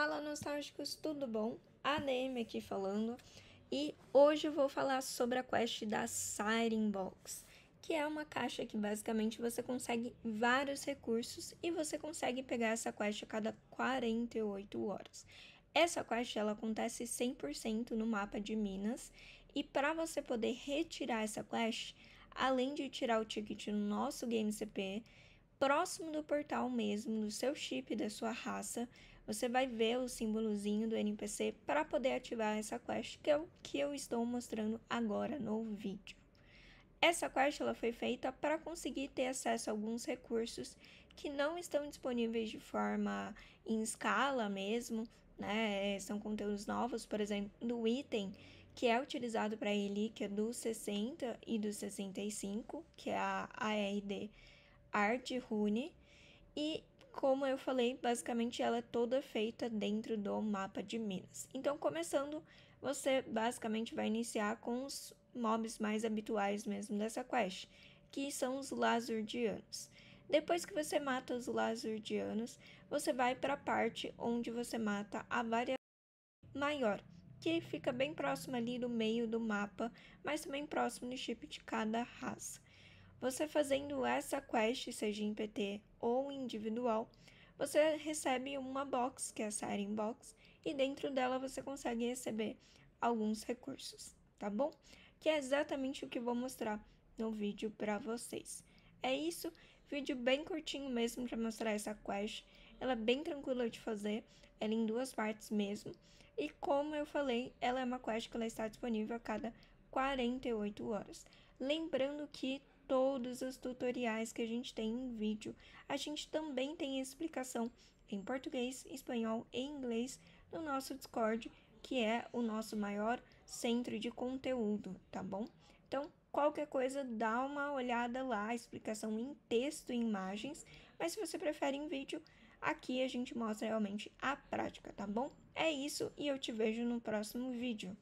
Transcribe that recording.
Fala nostálgicos, tudo bom? A Neme aqui falando e hoje eu vou falar sobre a quest da Siren Box, que é uma caixa que basicamente você consegue vários recursos e você consegue pegar essa quest a cada 48 horas. Essa quest ela acontece 100% no mapa de Minas e para você poder retirar essa quest, além de tirar o ticket no nosso GameCP próximo do portal mesmo, do seu chip, da sua raça, você vai ver o símbolozinho do NPC para poder ativar essa quest que eu, é que eu estou mostrando agora no vídeo. Essa quest ela foi feita para conseguir ter acesso a alguns recursos que não estão disponíveis de forma em escala mesmo, né? São conteúdos novos, por exemplo, do item que é utilizado para a relíquia do 60 e do 65, que é a ARD Art Rune, e como eu falei, basicamente ela é toda feita dentro do mapa de Minas. Então, começando, você basicamente vai iniciar com os mobs mais habituais mesmo dessa quest, que são os Lazurdianos. Depois que você mata os Lazurdianos, você vai para a parte onde você mata a variação maior, que fica bem próxima ali do meio do mapa, mas também próximo do chip de cada raça. Você fazendo essa quest, seja em PT ou individual, você recebe uma box, que é a área inbox, e dentro dela você consegue receber alguns recursos, tá bom? Que é exatamente o que vou mostrar no vídeo para vocês. É isso, vídeo bem curtinho mesmo para mostrar essa quest. Ela é bem tranquila de fazer, ela é em duas partes mesmo. E como eu falei, ela é uma quest que ela está disponível a cada 48 horas. Lembrando que todos os tutoriais que a gente tem em vídeo. A gente também tem explicação em português, espanhol e inglês no nosso Discord, que é o nosso maior centro de conteúdo, tá bom? Então, qualquer coisa, dá uma olhada lá, explicação em texto e imagens, mas se você prefere em vídeo, aqui a gente mostra realmente a prática, tá bom? É isso e eu te vejo no próximo vídeo.